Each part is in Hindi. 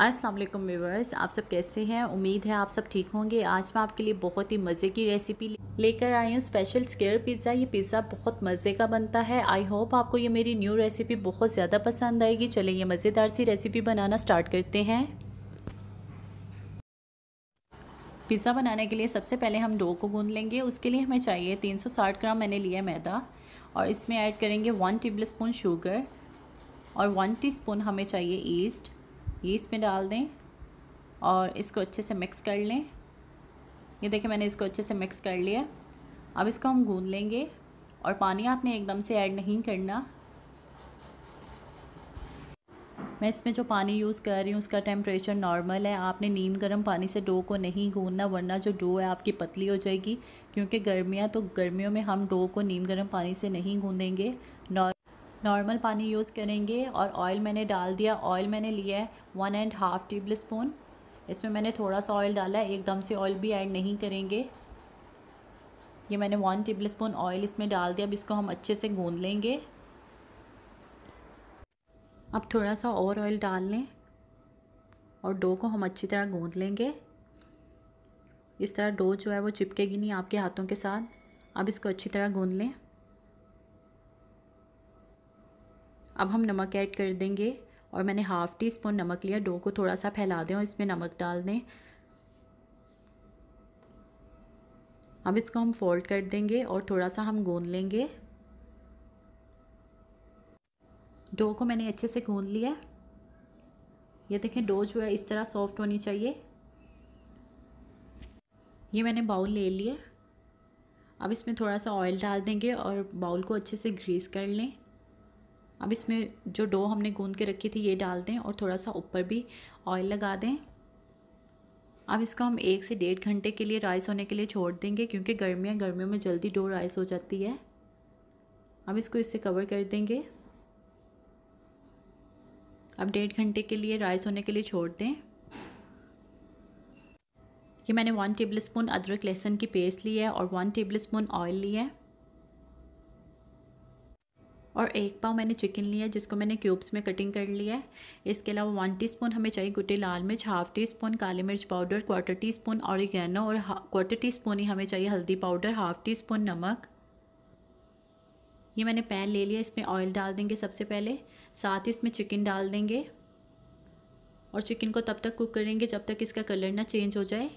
अस्सलाम वालेकुम व्यूवर्स आप सब कैसे हैं उम्मीद है आप सब ठीक होंगे आज मैं आपके लिए बहुत ही मज़े की रेसिपी लेकर आई हूँ स्पेशल स्केयर पिज़्ज़ा ये पिज़्ज़ा बहुत मज़े का बनता है आई होप आपको ये मेरी न्यू रेसिपी बहुत ज़्यादा पसंद आएगी चले ये मज़ेदार सी रेसिपी बनाना स्टार्ट करते हैं पिज़्ज़ा बनाने के लिए सबसे पहले हम डो को गूँध लेंगे उसके लिए हमें चाहिए साठ ग्राम मैंने लिया मैदा और इसमें ऐड करेंगे वन टेबल स्पून शुगर और वन स्पून हमें चाहिए ईस्ट ये इसमें डाल दें और इसको अच्छे से मिक्स कर लें ये देखिए मैंने इसको अच्छे से मिक्स कर लिया अब इसको हम गूंद लेंगे और पानी आपने एकदम से ऐड नहीं करना मैं इसमें जो पानी यूज़ कर रही हूँ उसका टेम्परेचर नॉर्मल है आपने नीम गर्म पानी से डो को नहीं गूंदना वरना जो डो है आपकी पतली हो जाएगी क्योंकि गर्मियाँ तो गर्मियों में हम डो को नीम गर्म पानी से नहीं गूंदेंगे नॉर्मल पानी यूज़ करेंगे और ऑयल मैंने डाल दिया ऑयल मैंने लिया है one and half table spoon इसमें मैंने थोड़ा सा ऑयल डाला है एकदम से ऑयल भी ऐड नहीं करेंगे ये मैंने वन टेबल स्पून ऑयल इसमें डाल दिया अब इसको हम अच्छे से गूँध लेंगे अब थोड़ा सा और ऑयल डाल लें और डो को हम अच्छी तरह गूँध लेंगे इस तरह डो जो है वो चिपकेगी नहीं आपके हाथों के साथ अब इसको अच्छी तरह गूंद लें अब हम नमक ऐड कर देंगे और मैंने हाफ़ टी स्पून नमक लिया डो को थोड़ा सा फैला दें और इसमें नमक डाल दें अब इसको हम फोल्ड कर देंगे और थोड़ा सा हम गूंद लेंगे डो को मैंने अच्छे से गूंद लिया ये देखें डो जो है इस तरह सॉफ्ट होनी चाहिए ये मैंने बाउल ले लिया अब इसमें थोड़ा सा ऑयल डाल देंगे और बाउल को अच्छे से ग्रीस कर लें अब इसमें जो डो हमने गूंद के रखी थी ये डाल दें और थोड़ा सा ऊपर भी ऑयल लगा दें अब इसको हम एक से डेढ़ घंटे के लिए राइस होने के लिए छोड़ देंगे क्योंकि गर्मियाँ गर्मियों में जल्दी डो राइस हो जाती है अब इसको इससे कवर कर देंगे अब डेढ़ घंटे के लिए राइस होने के लिए छोड़ दें ये मैंने वन टेबल स्पून अदरक लहसुन की पेस्ट ली है और वन टेबल स्पून ऑयल लिया है और एक पाव मैंने चिकन लिया है जिसको मैंने क्यूब्स में कटिंग कर लिया है इसके अलावा वन टीस्पून हमें चाहिए गुटे लाल मिर्च हाफ टी स्पून काली मिर्च powder quarter tea spoon oregano और क्वार्टर टी स्पून ही हमें चाहिए हल्दी पाउडर हाफ टी स्पून नमक ये मैंने पैन ले लिया इसमें ऑयल डाल देंगे सबसे पहले साथ ही इसमें चिकन डाल देंगे और चिकन को तब तक कुक करेंगे जब तक इसका कलर ना चेंज हो जाए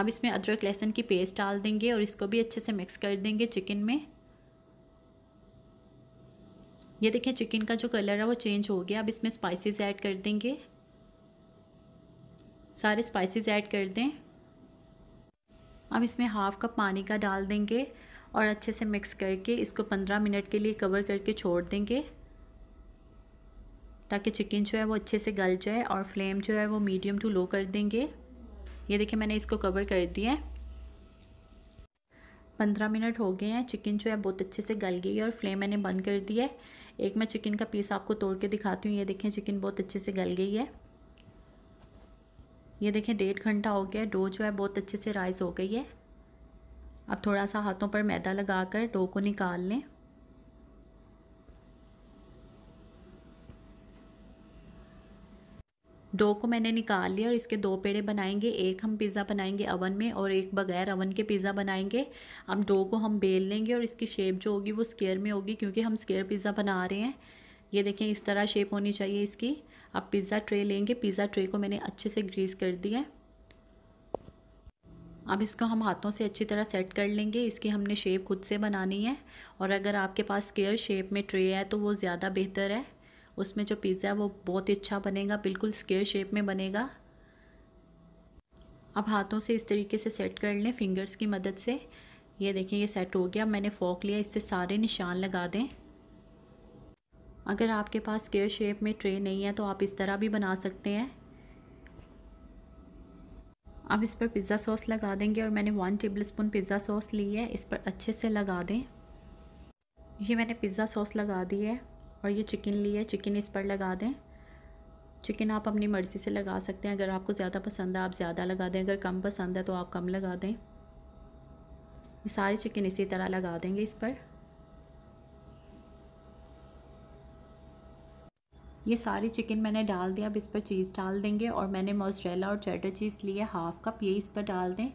अब इसमें अदरक लहसुन की पेस्ट डाल देंगे और इसको भी अच्छे से मिक्स कर देंगे चिकन में ये देखें चिकन का जो कलर है वो चेंज हो गया अब इसमें स्पाइसेस ऐड कर देंगे सारे स्पाइसेस ऐड कर दें अब इसमें हाफ़ कप पानी का डाल देंगे और अच्छे से मिक्स करके इसको पंद्रह मिनट के लिए कवर करके छोड़ देंगे ताकि चिकन जो है वो अच्छे से गल जाए और फ्लेम जो है वो मीडियम टू लो कर देंगे ये देखिए मैंने इसको कवर कर दिया है पंद्रह मिनट हो गए हैं चिकन जो है बहुत अच्छे से गल गई है और फ्लेम मैंने बंद कर दिया है एक मैं चिकन का पीस आपको तोड़ के दिखाती हूँ ये देखें चिकन बहुत अच्छे से गल गई है ये देखें डेढ़ घंटा हो गया डो जो है बहुत अच्छे से राइस हो गई है अब थोड़ा सा हाथों पर मैदा लगा कर डो को निकाल लें डो को मैंने निकाल लिया और इसके दो पेड़े बनाएंगे एक हम पिज़्ज़ा बनाएंगे अवन में और एक बगैर अवन के पिज़्ज़ा बनाएंगे अब डो को हम बेल लेंगे और इसकी शेप जो होगी वो स्केयर में होगी क्योंकि हम स्केयर पिज़्ज़ा बना रहे हैं ये देखें इस तरह शेप होनी चाहिए इसकी अब पिज़्ज़ा ट्रे लेंगे पिज़्ज़ा ट्रे को मैंने अच्छे से ग्रीस कर दिया है अब इसको हम हाथों से अच्छी तरह सेट कर लेंगे इसकी हमने शेप खुद से बनानी है और अगर आपके पास स्केयर शेप में ट्रे है तो वो ज़्यादा बेहतर है उसमें जो पिज़्ज़ा है वो बहुत ही अच्छा बनेगा बिल्कुल स्केयर शेप में बनेगा अब हाथों से इस तरीके से सेट कर लें फिंगर्स की मदद से ये देखें ये सेट हो गया मैंने फोक लिया इससे सारे निशान लगा दें अगर आपके पास स्केयर शेप में ट्रे नहीं है तो आप इस तरह भी बना सकते हैं अब इस पर पिज़्ज़ा सॉस लगा देंगे और मैंने one table spoon pizza sauce ली है इस पर अच्छे से लगा दें ये मैंने पिज़्ज़ा सॉस लगा दी है और ये चिकन ली है चिकन इस पर लगा दें चिकन आप अपनी मर्ज़ी से लगा सकते हैं अगर आपको ज़्यादा पसंद है आप ज़्यादा लगा दें अगर कम पसंद है तो आप कम लगा दें ये सारे चिकन इसी तरह लगा देंगे इस पर ये सारी चिकन मैंने डाल दिया अब इस पर चीज़ डाल देंगे और मैंने मोजरेला और चेडर चीज़ लिए हाफ़ कप ये इस पर डाल दें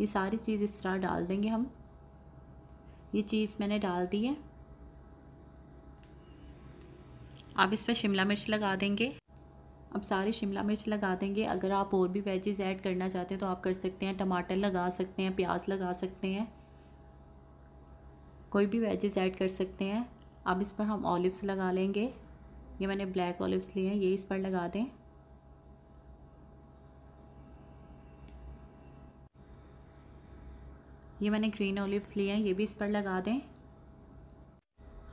ये सारी चीज़ इस तरह डाल देंगे हम ये चीज़ मैंने डाल दी है आप इस पर शिमला मिर्च लगा देंगे अब सारी शिमला मिर्च लगा देंगे अगर आप और भी वेजेज़ ऐड करना चाहते हैं तो आप कर सकते हैं टमाटर लगा सकते हैं प्याज लगा सकते हैं कोई भी वेजेज़ ऐड कर सकते हैं अब इस पर हम ऑलिव्स लगा लेंगे ये मैंने ब्लैक ऑलिव्स लिए हैं ये इस पर लगा दें ये मैंने ग्रीन ऑलिव्स लिए हैं ये भी इस पर लगा दें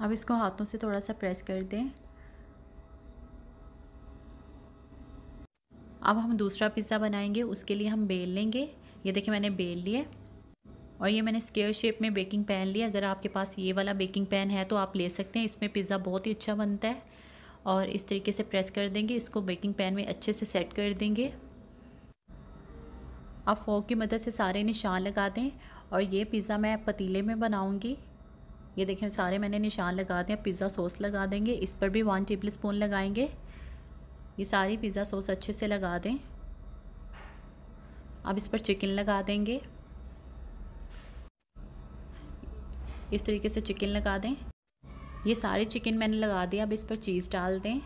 अब इसको हाथों से थोड़ा सा प्रेस कर दें अब हम दूसरा पिज़्ज़ा बनाएंगे उसके लिए हम बेल लेंगे ये देखिए मैंने बेल लिए और ये मैंने स्केयर शेप में बेकिंग पैन लिया अगर आपके पास ये वाला बेकिंग पैन है तो आप ले सकते हैं इसमें पिज़्ज़ा बहुत ही अच्छा बनता है और इस तरीके से प्रेस कर देंगे इसको बेकिंग पैन में अच्छे से सेट कर देंगे आप फोक की मदद से सारे निशान लगा दें और ये पिज़्ज़ा मैं पतीले में बनाऊँगी ये देखें सारे मैंने निशान लगा दें पिज़्ज़ा सॉस लगा देंगे इस पर भी वन टेबल स्पून लगाएंगे ये सारी पिज़्ज़ा सॉस अच्छे से लगा दें अब इस पर चिकन लगा देंगे इस तरीके से चिकन लगा दें ये सारे चिकन मैंने लगा दिया अब इस पर चीज़ डाल दें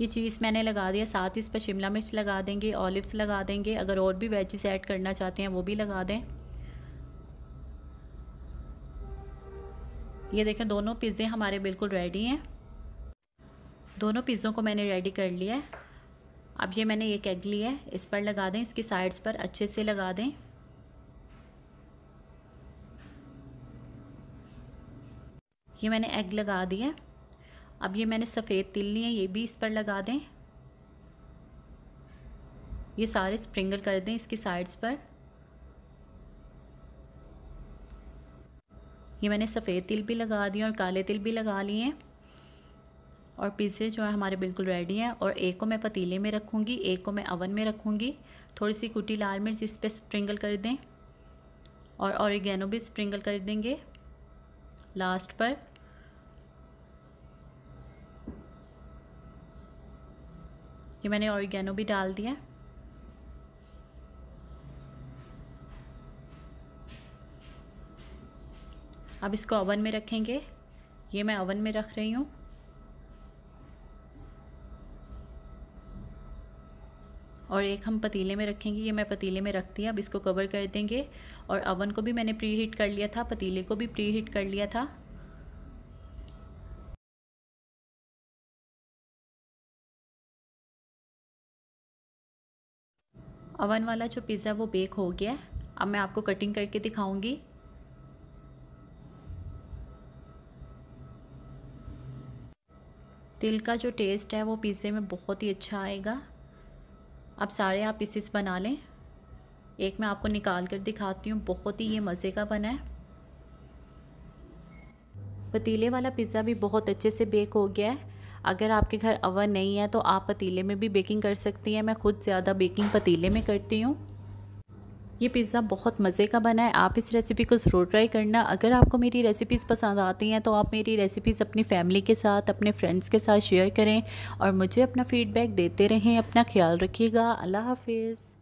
ये चीज़ मैंने लगा दिया साथ ही इस पर शिमला मिर्च लगा देंगे ऑलिव्स लगा देंगे अगर और भी वेजिस ऐड करना चाहते हैं वो भी लगा दें ये देखें दोनों पिज़्ज़े हमारे बिल्कुल रेडी हैं दोनों पिज़्ज़ों को मैंने रेडी कर लिया है अब ये मैंने एक एग लिया है इस पर लगा दें इसकी साइड्स पर अच्छे से लगा दें ये मैंने एग लगा दिया अब ये मैंने सफ़ेद तिल लिए ये भी इस पर लगा दें ये सारे स्प्रिंगल कर दें इसकी साइड्स पर ये मैंने सफ़ेद तिल भी लगा दिए और काले तिल भी लगा लिए हैं और पिज़्ज़े जो है हमारे बिल्कुल रेडी हैं और एक को मैं पतीले में रखूँगी एक को मैं अवन में रखूँगी थोड़ी सी कुटी लाल मिर्च इस पर स्प्रिंकल कर दें और औरगेनो भी स्प्रिंगल कर देंगे लास्ट पर ये मैंने औरगेनो भी डाल दिया अब इसको ओवन में रखेंगे ये मैं ओवन में रख रही हूँ और एक हम पतीले में रखेंगे ये मैं पतीले में रखती हूँ अब इसको कवर कर देंगे और अवन को भी मैंने प्री हीट कर लिया था पतीले को भी प्री हीट कर लिया था अवन वाला जो पिज़्ज़ा वो बेक हो गया अब मैं आपको कटिंग करके दिखाऊंगी तिल का जो टेस्ट है वो पिज़्ज़े में बहुत ही अच्छा आएगा अब सारे आप पीसेस बना लें एक मैं आपको निकाल कर दिखाती हूँ बहुत ही ये मज़े का बना है पतीले वाला पिज़्ज़ा भी बहुत अच्छे से बेक हो गया है अगर आपके घर अवन नहीं है तो आप पतीले में भी बेकिंग कर सकती हैं मैं खुद ज़्यादा बेकिंग पतीले में करती हूँ ये पिज़्ज़ा बहुत मज़े का बना है आप इस रेसिपी को ज़रूर ट्राई करना अगर आपको मेरी रेसिपीज़ पसंद आती हैं तो आप मेरी रेसिपीज़ अपनी फैमिली के साथ अपने फ्रेंड्स के साथ शेयर करें और मुझे अपना फ़ीडबैक देते रहें अपना ख्याल रखिएगा अल्लाह हाफिज़